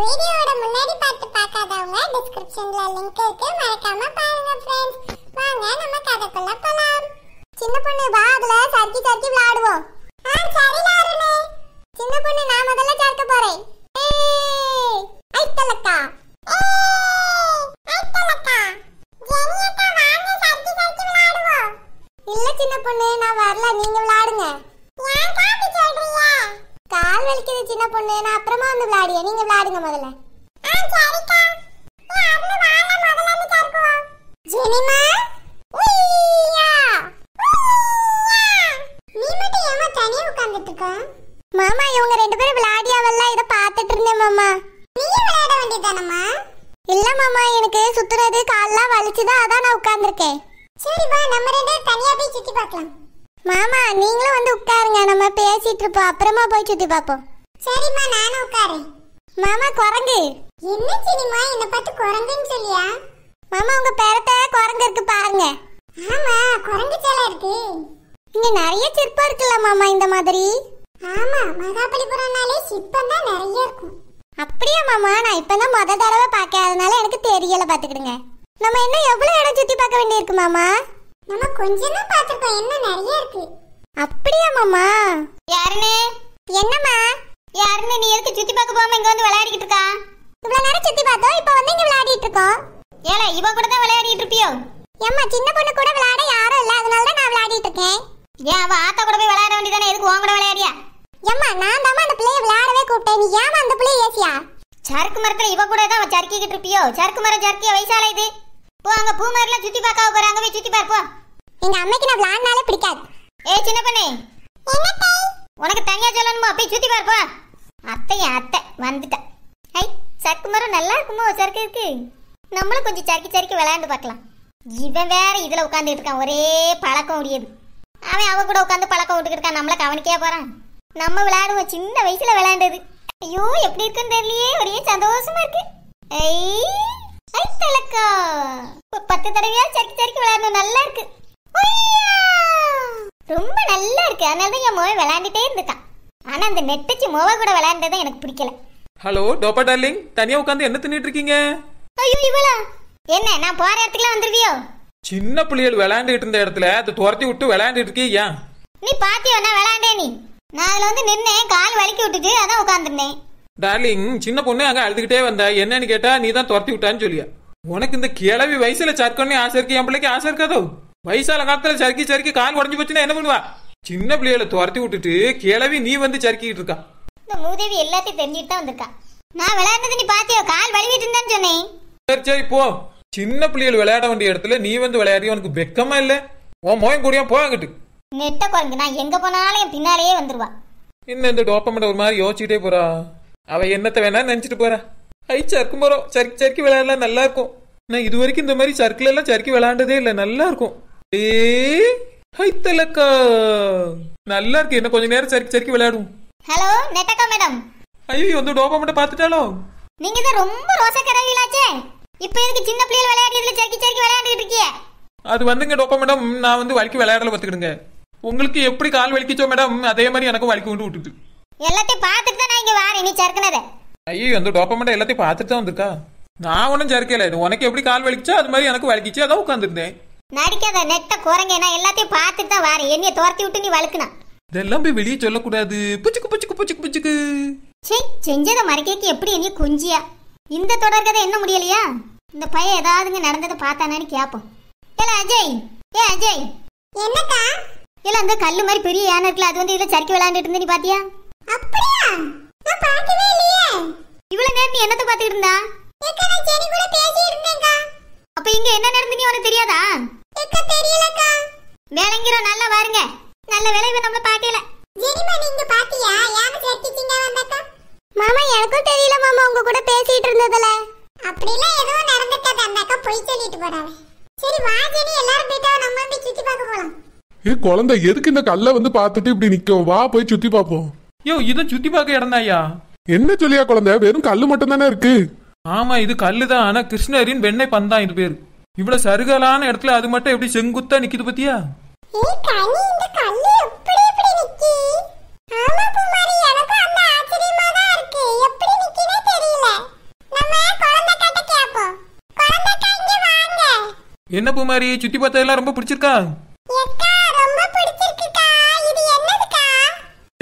வீடியோவோட முன்னாடி பார்த்து பார்க்காதவங்க டிஸ்கிரிப்ஷன்ல லிங்க் இருக்கு மறக்காம பாருங்க ஃப்ரெண்ட்ஸ் வாங்க நம்ம கதைக்குள்ள போலாம் சின்ன பொண்ணு வா அதுல சறுக்கி சறுக்கி விளையாடுவோம் ஆ சரி லாருனே சின்ன பொண்ணு நான் அப்புறமா வந்து விளையாடிய நீங்க விளையாடுங்க முதல்ல ஜெனிமா நீ மட்டும் உட்கார்ந்துட்டு இருக்க மாமா இவங்க ரெண்டு பேரும் விளையாடியாவெல்லாம் இதை பார்த்துட்டு இருந்தேன் மாமா நீ விளையாட வேண்டியதானம்மா இல்ல மாமா எனக்கு சுத்துறது கால்லாம் வலிச்சுதா அதான் நான் உட்கார்ந்துருக்கேன் சரி வா நம்ம ரெண்டு தனியா போய் சுத்தி பார்க்கலாம் மாமா நீங்களும் வந்து உட்காருங்க நம்ம பேசிட்டு இருப்போம் அப்புறமா போய் சுத்தி பார்ப்போம் சரிம்மா நானும் உட்காரேன் மாமா குரங்கு என்ன சினிமா என்ன பார்த்து குரங்குன்னு சொல்லியா மாமா உங்க பெறத்த குரங்கு இருக்கு பாருங்க ஆமா குரங்கு சேலை இருக்கு இங்க நிறைய சிற்பம் இருக்குல்ல மாமா இந்த மாதிரி ஆமா மகாபலிபுரம்னாலே சிற்பம் தான் நிறைய இருக்கும் அப்படியா மாமா நான் இப்பதான் மொத தடவை பார்க்க அதனால எனக்கு தெரியல பாத்துக்கிடுங்க நம்ம இன்னும் எவ்வளவு இடம் சுத்தி பார்க்க வேண்டியிருக்கு மாமா நம்ம கொஞ்சம் தான் பாத்துருக்கோம் இன்னும் நிறைய இருக்கு அப்படியா மாமா யாருன்னு என்னம்மா யாருன்னு நீ எதுக்கு சுத்தி பார்க்க போகாம இங்க வந்து விளையாடிட்டு இருக்கா இவ்வளவு நேரம் சுத்தி பார்த்தோம் இப்போ வந்து இங்க விளையாடிட்டு இருக்கோம் ஏல இவ கூட தான் விளையாடிட்டு இருப்பியோ ஏம்மா சின்ன பொண்ணு கூட விளையாட யாரும் இல்ல அதனால தான் நான் விளையாடிட்டு இருக்கேன் ஏன் அவ ஆத்தா கூட போய் விளையாட வேண்டியதா எதுக்கு உன் கூட விளையாடியா ஏம்மா நான் தான் அந்த பிள்ளைய விளையாடவே கூப்பிட்டேன் நீ ஏமா அந்த பிள்ளைய ஏசியா சரக்கு மரத்துல இவ கூட தான் சறுக்கிக்கிட்டு இருப்பியோ சரக்கு மரம் சறுக்கிய வயசால இது போ அங்க பூ மரம்லாம் சுத்தி பார்க்க போறாங்க போய் சுத்தி பார்ப்போம் எங்க அம்மைக்கு நான் விளையாடினாலே பிடிக்காது ஏய் சின்ன பண்ணே உனக்கு தனியா சொல்லணுமா போய் சுத்தி பார்ப்போம் அத்தையா அத்தை வந்துட்டேன் ஐ சக்கு மரம் நல்லா இருக்குமோ சறுக்கு இருக்கு நம்மளும் கொஞ்சம் சறுக்கி சறுக்கி விளையாண்டு பார்க்கலாம் இவன் வேற இதில் உட்காந்துட்டு இருக்கான் ஒரே பழக்கம் உடையது அவன் அவ கூட உட்காந்து பழக்கம் விட்டுக்கிட்டு இருக்கான் நம்மளை கவனிக்கே போகிறான் நம்ம விளையாடுவோம் சின்ன வயசில் விளையாண்டது ஐயோ எப்படி இருக்குன்னு தெரியலையே ஒரே சந்தோஷமா இருக்கு ஐ இப்போ பத்து தடவையா சறுக்கி சறுக்கி விளையாடணும் நல்லா இருக்கு ரொம்ப நல்லா இருக்கு அதனால தான் என் மோய் விளையாண்டுட்டே இருந்துட்டான் ஆனா அந்த நெட்டச்சி மோவ கூட விளையாண்டது எனக்கு பிடிக்கல ஹலோ டோப்பா டார்லிங் தனியா உட்காந்து என்ன தின்னுட்டு இருக்கீங்க ஐயோ இவளா என்ன நான் போற இடத்துக்குலாம் வந்துருவியோ சின்ன பிள்ளைகள் விளையாண்டுட்டு இருந்த இடத்துல அது துரத்தி விட்டு விளையாண்டுட்டு இருக்கீங்க நீ பாத்தியோ நான் விளையாண்டே நீ நான் அதுல வந்து நின்னேன் கால் வலிக்கி விட்டுட்டு அதான் உட்காந்துருந்தேன் டார்லிங் சின்ன பொண்ணு அங்க அழுதுகிட்டே வந்தா என்னன்னு கேட்டா நீ தான் துரத்தி விட்டான்னு சொல்லியா உனக்கு இந்த கிழவி வயசுல சர்க்கன்னு ஆசை இருக்கு என் பிள்ளைக்கு ஆசை இருக்காதோ வயசால காலத்துல சறுக்கி சறுக்கி கால் உடஞ்சு போச்சுன்னா என்ன பண்ணுவா சின்ன பிள்ளைகளை துரத்தி விட்டுட்டு கிளவி நீ வந்து சறுக்கிட்டு இருக்கா இந்த மூதேவி எல்லாத்தையும் தெரிஞ்சுட்டு தான் வந்திருக்கா நான் விளையாடுறது நீ பாத்தியோ கால் வலிக்கிட்டு இருந்தான்னு சொன்னேன் சரி சரி போ சின்ன பிள்ளைகள் விளையாட வேண்டிய இடத்துல நீ வந்து விளையாடி உனக்கு வெக்கமா இல்ல உன் மோயம் கூடிய போங்கிட்டு நெட்ட குழந்தை நான் எங்க போனாலும் என் பின்னாலேயே வந்துருவா இன்னும் இந்த டோப்பமெண்ட் ஒரு மாதிரி யோசிச்சுட்டே போறா அவ என்னத்த வேணா நினைச்சிட்டு போறா ஐ சறுக்கும் போறோம் சறுக்கி சறுக்கி விளையாடலாம் நல்லா இருக்கும் நான் இது வரைக்கும் இந்த மாதிரி சர்க்கிள் எல்லாம் சறுக்கி விளையாண்டதே இல்லை நல்லா இருக்கும் ஏ ஹை தலக்கா நல்லா இருக்கு என்ன கொஞ்ச நேரம் சறுக்கி சறுக்கி விளையாடும் ஹலோ நெட்டக்கா மேடம் ஐயோ வந்து டோபா மட்டும் பார்த்துட்டாலோ நீங்க தான் ரொம்ப ரோச கரவிலாச்சே இப்போ எதுக்கு சின்ன பிள்ளைகள் விளையாடுறதுல சறுக்கி சறுக்கி விளையாண்டுட்டு இருக்கீங்க அது வந்துங்க டோப்பா மேடம் நான் வந்து வலிக்கு விளையாடல பார்த்துக்கிடுங்க உங்களுக்கு எப்படி கால் வலிக்கிச்சோ மேடம் அதே மாதிரி எனக்கும் வலிக்கு கொண்டு விட்டுட்டு எல்லாத்தையும் பார்த்துட்டு தான் நான் இங்கே வாரேன் நீ சறுக்குனதை ஐயோ அந்த டோப்பா மேடம் எல்லாத்தையும் பார்த்துட்டு தான் வந்திருக்கா நான் ஒன்றும் சறுக்கல உனக்கு எப்படி கால் வலிக்குச்சோ அது மாதிரி எனக்கு வலிக்கிச்சோ அதான் உட்காந்துருந்தேன் நடிக்காத நெட்ட குரங்க நான் எல்லாத்தையும் பார்த்துட்டு தான் வரேன் என்னைய துரத்தி விட்டு நீ வழுக்குனா இதெல்லாம் போய் வெளியே சொல்லக்கூடாது புச்சுக்கு புச்சுக்கு புச்சுக்கு புச்சுக்கு சே செஞ்சதை மறைக்கிறதுக்கு எப்படி என்னைய குஞ்சியா இந்த தொடர்கதை என்ன முடியலையா இந்த பையன் ஏதாவதுங்க நடந்ததை பார்த்தானான்னு கேட்போம் ஏல அஜய் ஏ அஜய் என்னக்கா ஏல அந்த கல்லு மாதிரி பெரிய யானை இருக்குல்ல அது வந்து இதுல சறுக்கி விளையாண்டுட்டு இருந்து நீ பாத்தியா அப்படியா நான் பார்க்கவே இல்லையே இவ்வளவு நேரம் நீ என்னத்தை பாத்துக்கிட்டு இருந்தா ஏக்கா நான் செடி கூட பேசி இருந்தேன்க்கா அப்ப இங்க என்ன நடந்து நீ உனக்கு தெரியாதா எக்க தெரியலக்கா வேலைங்கிற நல்லா வாருங்க நல்ல வேலைவை நம்ம பார்க்கல ஜெனிமா நீங்க பாத்தியா யாரு சேர்த்திட்டீங்க வந்தக்கா மாமா எனக்கும் தெரியல மாமா உங்க கூட பேசிட்டு இருந்ததுல அப்படிலாம் ஏதோ நடந்துட்டது அண்ணாக்கா அக்கா பொய் சொல்லிட்டு போறாங்க சரி வா ஜெனி எல்லாரும் போயிட்டா நம்ம போய் சுத்தி பார்க்க போலாம் ஏ குழந்தை எதுக்கு இந்த கல்ல வந்து பார்த்துட்டு இப்படி நிக்கும் வா போய் சுத்தி பார்ப்போம் யோ இதான் சுத்தி பார்க்க இடந்தாயா என்ன சொல்லியா குழந்தை வெறும் கல்லு மட்டும் தானே இருக்கு ஆமா இது கல்லு தான் ஆனா கிருஷ்ணரின் வெண்ணெய் பந்தான் இது பேரு இவ்வளவு சருகலான இடத்துல அது மட்டும் எப்படி செங்குத்தா நிக்குது பத்தியா என்ன பூமாரி சுத்தி பார்த்ததெல்லாம் ரொம்ப பிடிச்சிருக்கா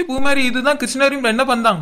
பூமாரி இதுதான் கிருஷ்ணாரியும் என்ன பண்ணான்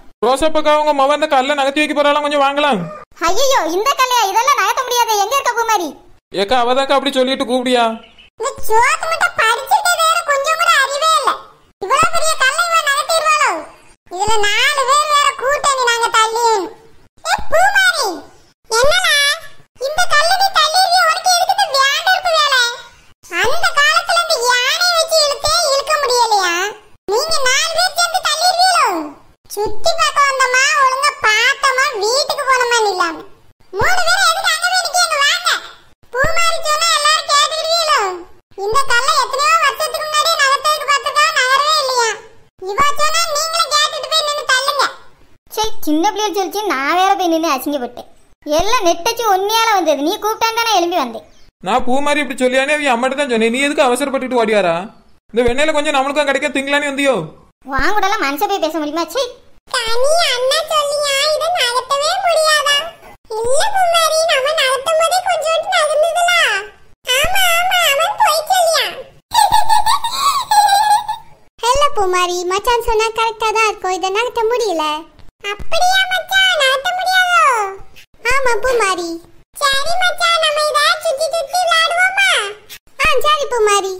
ரோசப்புக்கு அவங்க மவ அந்த கல்ல நகர்த்தி வைக்க போறாலாம் கொஞ்சம் வாங்கலாம் ஐயோ இந்த கல்லையா இதெல்லாம் நகர்த்த முடியாது எங்க இருக்க குமாரி ஏக்கா அவதாக்கா அப்படி சொல்லிட்டு கூப்பிடியா இதுல நாலு பேர் வேற கூட்டணி நாங்க தள்ளி ஏ பூமாரி என்னடா இந்த கல்லு நீ தள்ளிறிய உனக்கு எதுக்கு இந்த வேண்டர்ப்பு வேலை அந்த காலத்துல இந்த யானை வச்சு இழுத்தே இழுக்க முடியலையா நீங்க நாலு பேர் சுத்தி பார்க்க வந்தமா ஒழுங்கா பார்த்தமா வீட்டுக்கு போனமா இல்லாம மூணு பேரும் எதுக்கு அங்க வேடிக்கை வாங்க பூமாரி சொன்னா எல்லாரும் கேட்டுக்கிட்டீங்களோ இந்த கல்ல எத்தனையோ வருஷத்துக்கு முன்னாடி நகர்த்ததுக்கு பார்த்துட்டா நகரவே இல்லையா இவ சொன்னா நீங்களும் கேட்டுட்டு போய் நின்று தள்ளுங்க சே சின்ன பிள்ளைகள் சொல்லிச்சு நான் வேற போய் நின்று அசிங்கப்பட்டேன் எல்லாம் நெட்டச்சு ஒன்னியால வந்தது நீ கூப்பிட்டான் எலும்பி எழும்பி வந்தேன் நான் பூமாரி இப்படி சொல்லியானே அவன் அம்மாட்ட தான் சொன்னேன் நீ எதுக்கு அவசரப்பட்டுட்டு ஓடியாரா இந்த வெண்ணையில கொஞ்சம் நம்மளுக்கும் கிடைக்க திங்களானே வந்தியோ வாங்குடலாம் மனுஷ போய் பேச முடியுமா சே தனி அண்ணா சொல்லியா இத நகர்த்தவே முடியாதா இல்ல குமாரி நம்ம நகர்த்தும் போதே கொஞ்சோண்டு நகர்ந்ததுல ஆமா ஆமா அவன் ஹலோ குமாரி மச்சான் சொன்னா கரெக்டா தான் இருக்கும் இதை நகர்த்த முடியல அப்படியா மச்சான் நகர்த்த முடியாதோ ஆமா குமாரி சரி மச்சான் நம்ம இத சுத்தி சுத்தி விளையாடுவோமா ஆ சரி குமாரி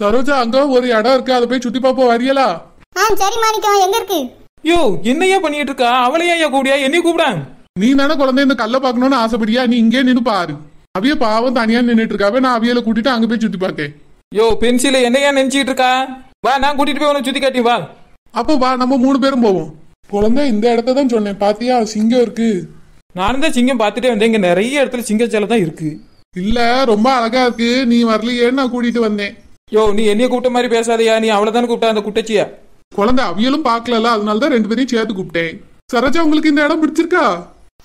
சரோஜா அங்க ஒரு இடம் இருக்கு அதை போய் சுத்தி பாப்போம் வரியலா ஆ சரி மாணிக்கம் எங்க இருக்கு யோ என்னையா பண்ணிட்டு இருக்கா அவளையா ஐயா கூடியா என்னைய கூப்பிடா நீ தானே குழந்தை இந்த கல்ல பாக்கணும்னு ஆசைப்படியா நீ இங்கே நின்னு பாரு அவிய பாவம் தனியா நின்னுட்டு இருக்காவே நான் அவியல கூட்டிட்டு அங்க போய் சுத்தி பார்க்கேன் யோ பென்சில என்னையா நினைச்சிட்டு இருக்கா வா நான் கூட்டிட்டு போய் உனக்கு சுத்தி காட்டி வா அப்போ வா நம்ம மூணு பேரும் போவோம் குழந்தை இந்த இடத்த தான் சொன்னேன் பாத்தியா சிங்கம் இருக்கு நானும் தான் சிங்கம் பார்த்துட்டே வந்தேன் இங்க நிறைய இடத்துல சிங்கச்சலை தான் இருக்கு இல்ல ரொம்ப அழகா இருக்கு நீ வரலையேன்னு நான் கூட்டிட்டு வந்தேன் யோ நீ என்னைய கூப்பிட்ட மாதிரி பேசாதயா நீ அவ்வளவுதானே கூப்பிட்டா அந்த குட்டச்சியா குழந்தை அவியலும் பார்க்கலல அதனால தான் ரெண்டு பேரையும் சேர்த்து கூப்பிட்டேன் சரோஜா உங்களுக்கு இந்த இடம் பிடிச்சிருக்கா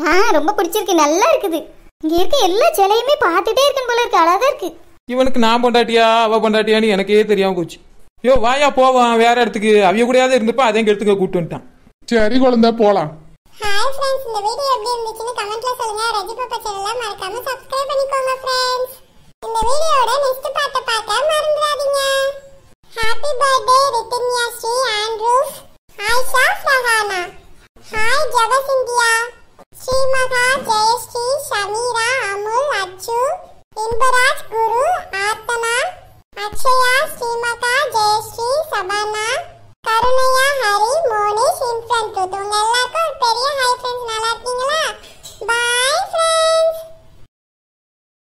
ஆ ரொம்ப பிடிச்சிருக்கு நல்லா இருக்குது இங்க இருக்க எல்லா சிலையுமே பார்த்துட்டே இருக்கேன் போல இருக்கு அழகா இருக்கு இவனுக்கு நான் பொண்டாட்டியா அவ பொண்டாட்டியான்னு எனக்கே தெரியாம போச்சு ஐயோ வாயா போவான் வேற இடத்துக்கு அவிய கூடயாவது இருந்திருப்பா அதே இடத்துக்கு கூப்பிட்டு வந்துட்டான் சரி குழந்தை போலாம் ஹாய் ஃப்ரெண்ட்ஸ் இந்த வீடியோ எப்படி இருந்துச்சுன்னு கமெண்ட்ல சொல்லுங்க ரஜி பாப்பா சேனலை மறக்காம சப்ஸ்கிரைப் பண்ணிக்கோங்க ஃப்ரெண்ட்ஸ் இந்த வீடியோட நெக்ஸ்ட் பார்ட்ட பார்க்க மறந்துடாதீங்க Happy birthday, written yesterday, Andrew. Hi, Shaf Rahana. Hi, Jagas India. Sri Maha Jayashri, Samira, Amul, Achu, Imbaraj, Guru, Atana, Achaya, Sri Maha Jayashri, Sabana, Karunaya, Hari, Monish, Infant, Tutungalaka, Peri, Hai friends, Nalakingala. Bye, friends.